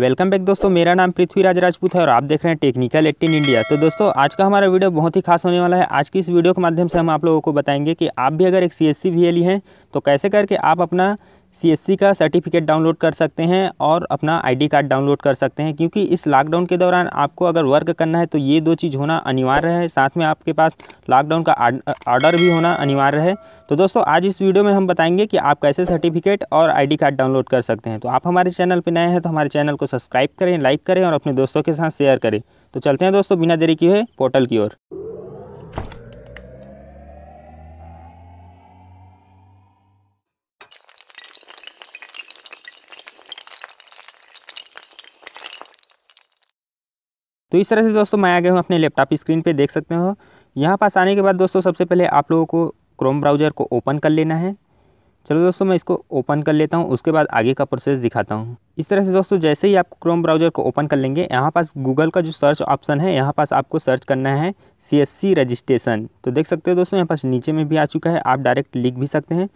welcome back दोस्तों मेरा नाम पृथ्वीराज राजपूत है और आप देख रहे हैं टेक्निकल एट्टीन इंडिया तो दोस्तों आज का हमारा वीडियो बहुत ही खास होने वाला है आज की इस वीडियो के माध्यम से हम आप लोगों को बताएंगे कि आप भी अगर एक सी एस सी हैं तो कैसे करके आप अपना सीएससी का सर्टिफिकेट डाउनलोड कर सकते हैं और अपना आईडी कार्ड डाउनलोड कर सकते हैं क्योंकि इस लॉकडाउन के दौरान आपको अगर वर्क करना है तो ये दो चीज़ होना अनिवार्य है साथ में आपके पास लॉकडाउन का ऑर्डर भी होना अनिवार्य है तो दोस्तों आज इस वीडियो में हम बताएंगे कि आप कैसे सर्टिफिकेट और आई कार्ड डाउनलोड कर सकते हैं तो आप हमारे चैनल पर नए हैं तो हमारे चैनल को सब्सक्राइब करें लाइक करें और अपने दोस्तों के साथ शेयर करें तो चलते हैं दोस्तों बिना देरी किए पोर्टल की ओर तो इस तरह से दोस्तों मैं आ गया हूँ अपने लैपटॉप स्क्रीन पर देख सकते हो यहाँ पास आने के बाद दोस्तों सबसे पहले आप लोगों को क्रोम ब्राउज़र को ओपन कर लेना है चलो दोस्तों मैं इसको ओपन कर लेता हूँ उसके बाद आगे का प्रोसेस दिखाता हूँ इस तरह से दोस्तों जैसे ही आप क्रोम ब्राउज़र को ओपन कर लेंगे यहाँ पास गूगल का जो सर्च ऑप्शन है यहाँ पास आपको सर्च करना है सी रजिस्ट्रेशन तो देख सकते हो दोस्तों यहाँ पास नीचे में भी आ चुका है आप डायरेक्ट लिख भी सकते हैं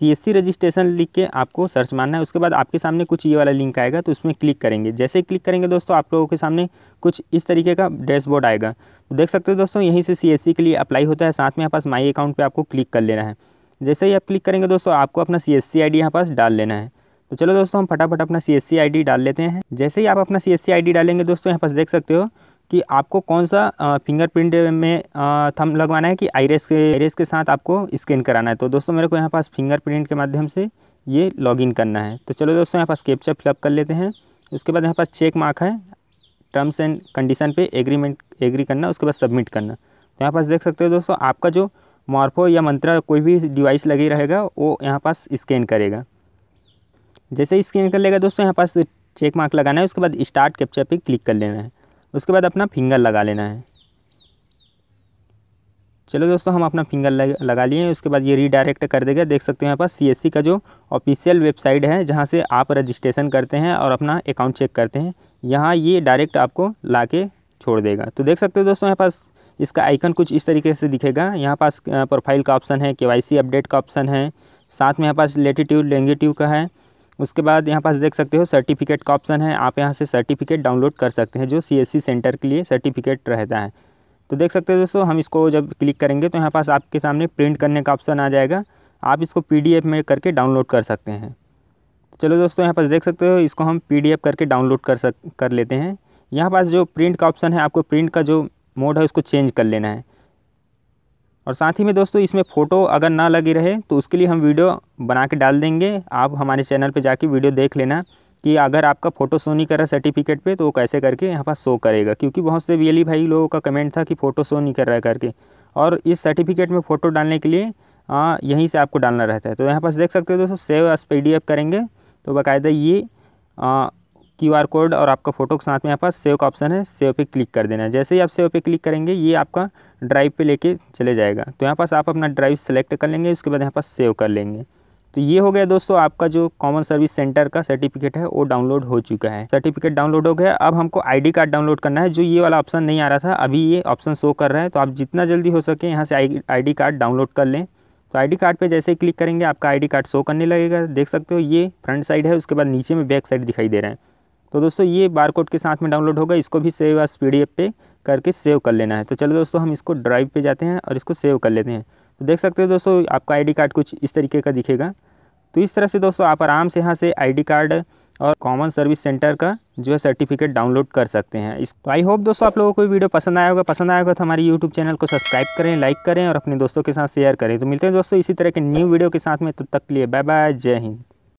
सी रजिस्ट्रेशन लिख के आपको सर्च मारना है उसके बाद आपके सामने कुछ ये वाला लिंक आएगा तो उसमें क्लिक करेंगे जैसे ही क्लिक करेंगे दोस्तों आप लोगों के सामने कुछ इस तरीके का डैशबोर्ड आएगा तो देख सकते हो दोस्तों यहीं से सी के लिए अप्लाई होता है साथ में यहाँ पास माई अकाउंट पर आपको क्लिक कर लेना है जैसे ही आप क्लिक करेंगे दोस्तों आपको अपना सी एस यहाँ पास डाल लेना है तो चलो दोस्तों हम फटाफट अपना सी एस डाल लेते हैं जैसे ही आप अपना सी एस डालेंगे दोस्तों यहाँ पास देख सकते हो कि आपको कौन सा फिंगरप्रिंट में थम लगवाना है कि आईरेस के आईरेस के साथ आपको स्कैन कराना है तो दोस्तों मेरे को यहाँ पास फिंगरप्रिंट के माध्यम से ये लॉगिन करना है तो चलो दोस्तों यहाँ पास कैप्चा फिलअप कर लेते हैं उसके बाद यहाँ पास चेक मार्क है टर्म्स एंड कंडीशन पे एग्रीमेंट एग्री करना उसके बाद सबमिट करना तो यहाँ पास देख सकते हो दोस्तों आपका जो मॉर्फो या मंत्रा कोई भी डिवाइस लगे रहेगा वो यहाँ पास स्कैन करेगा जैसे ही स्कैन कर लेगा दोस्तों यहाँ पास चेक मार्क लगाना है उसके बाद स्टार्ट कैप्चर पे क्लिक कर लेना है उसके बाद अपना फिंगर लगा लेना है चलो दोस्तों हम अपना फिंगर लगा लिए उसके बाद ये रीडायरेक्ट कर देगा देख सकते हो यहाँ पर सी का जो ऑफिशियल वेबसाइट है जहाँ से आप रजिस्ट्रेशन करते हैं और अपना अकाउंट चेक करते हैं यहाँ ये डायरेक्ट आपको ला के छोड़ देगा तो देख सकते हो दोस्तों यहाँ पास इसका आइकन कुछ इस तरीके से दिखेगा यहाँ पास प्रोफाइल का ऑप्शन है के अपडेट का ऑप्शन है साथ में यहाँ पास लेटिट्यूड लेंगीट्यूड का है उसके बाद यहाँ पास देख सकते हो सर्टिफिकेट का ऑप्शन है आप यहाँ से सर्टिफिकेट डाउनलोड कर सकते हैं जो सी सेंटर के लिए सर्टिफिकेट रहता है तो देख सकते हो दोस्तों हम इसको जब क्लिक करेंगे तो यहाँ पास आपके सामने प्रिंट करने का ऑप्शन आ जाएगा आप इसको पी में करके डाउनलोड कर सकते हैं तो चलो दोस्तों यहाँ पास देख सकते हो इसको हम पी करके डाउनलोड कर सक कर लेते हैं यहाँ पास जो प्रिंट का ऑप्शन है आपको प्रिंट का जो मोड है उसको चेंज कर लेना है और साथ ही में दोस्तों इसमें फ़ोटो अगर ना लगी रहे तो उसके लिए हम वीडियो बना के डाल देंगे आप हमारे चैनल पे जाके वीडियो देख लेना कि अगर आपका फ़ोटो शो नहीं कर रहा सर्टिफिकेट पे तो वो कैसे करके यहाँ पर शो करेगा क्योंकि बहुत से वी भाई लोगों का कमेंट था कि फ़ोटो शो नहीं कर रहा है करके और इस सर्टिफिकेट में फ़ोटो डालने के लिए आ, यहीं से आपको डालना रहता है तो यहाँ पास देख सकते हो दोस्तों सेव एस पी करेंगे तो बाकायदा ये क्यू आर कोड और आपका फ़ोटो के साथ में यहाँ पास सेव का ऑप्शन है सेव पे क्लिक कर देना है जैसे ही आप सेव पे क्लिक करेंगे ये आपका ड्राइव पे लेके चले जाएगा तो यहाँ पास आप अपना ड्राइव सेलेक्ट कर लेंगे उसके बाद यहाँ पास सेव कर लेंगे तो ये हो गया दोस्तों आपका जो कॉमन सर्विस सेंटर का सर्टिफिकेट है वो डाउनलोड हो चुका है सर्टिफिकेट डाउनलोड हो गया अब हमको आईडी कार्ड डाउनलोड करना है जो ये वाला ऑप्शन नहीं आ रहा था अभी ये ऑप्शन शो कर रहा है तो आप जितना जल्दी हो सके यहाँ से आई कार्ड डाउनलोड कर लें तो आई कार्ड पर जैसे क्लिक करेंगे आपका आई कार्ड शो करने लगेगा देख सकते हो ये फ्रंट साइड है उसके बाद नीचे में बैक साइड दिखाई दे रहे हैं तो दोस्तों ये बारकोड के साथ में डाउनलोड होगा इसको भी सेव एस पी पे करके सेव कर लेना है तो चलो दोस्तों हम इसको ड्राइव पे जाते हैं और इसको सेव कर लेते हैं तो देख सकते हो दोस्तों आपका आईडी कार्ड कुछ इस तरीके का दिखेगा तो इस तरह से दोस्तों आप आराम से यहाँ से आईडी कार्ड और कॉमन सर्विस सेंटर का जो है सर्टिफिकेट डाउनलोड कर सकते हैं इस आई होप दोस्तों आप लोगों को वीडियो पसंद आया होगा पसंद आएगा तो हमारे यूट्यूब चैनल को सब्सक्राइब करें लाइक करें और अपने दोस्तों के साथ शेयर करें तो मिलते हैं दोस्तों इसी तरह के न्यू वीडियो के साथ में तब तो तक के लिए बाय बाय जय हिंद